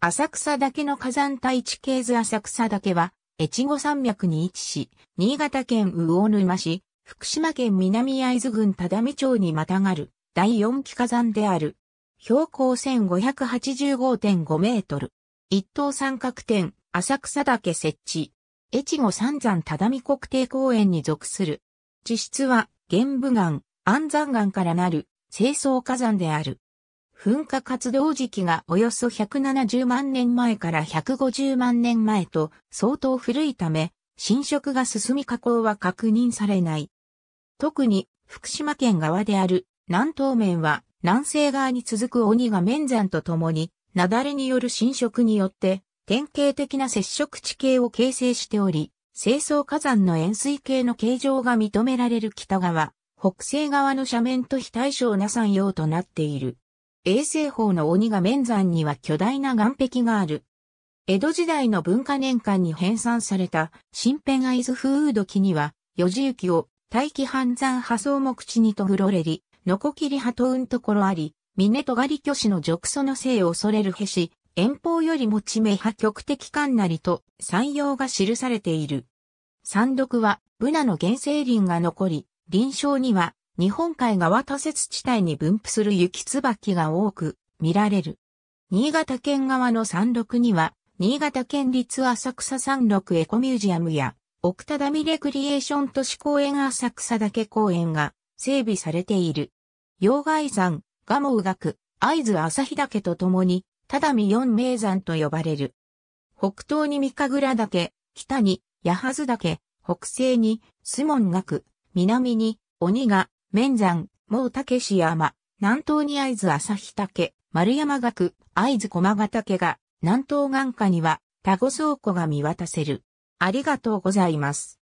浅草岳の火山帯地形図浅草岳は、越後山脈に位置し、新潟県魚沼市、福島県南会津郡只見町にまたがる、第四期火山である。標高1585.5メートル。一等三角点、浅草岳設置。越後三山只見国定公園に属する。地質は、玄武岩、安山岩からなる、清掃火山である。噴火活動時期がおよそ170万年前から150万年前と相当古いため、浸食が進み加工は確認されない。特に福島県側である南東面は南西側に続く鬼が面山とともに、雪崩による浸食によって典型的な接触地形を形成しており、清掃火山の円錐形の形状が認められる北側、北西側の斜面と非対称な山陽となっている。衛生法の鬼が面山には巨大な岩壁がある。江戸時代の文化年間に編纂された新編合津風土記には、四字きを大気半山破草も口にとぐろれり、のこきりはとうんところあり、峰とがり巨子の直祖の性を恐れるへし、遠方よりも地名派極的観なりと山陽が記されている。山読は、ブナの原生林が残り、臨床には、日本海側多雪地帯に分布する雪椿が多く見られる。新潟県側の山麓には、新潟県立浅草山麓エコミュージアムや、奥田ミレクリエーション都市公園浅草岳公園が整備されている。溶岩山、ガモウ岳、会津朝日岳とともに、ただみ四名山と呼ばれる。北東に三日倉岳、北に八幡岳、北西にン門岳、南に鬼ヶ面山、毛竹市山、南東に会津日竹、丸山岳、会津駒ヶ岳が、南東眼下には、田子倉庫が見渡せる。ありがとうございます。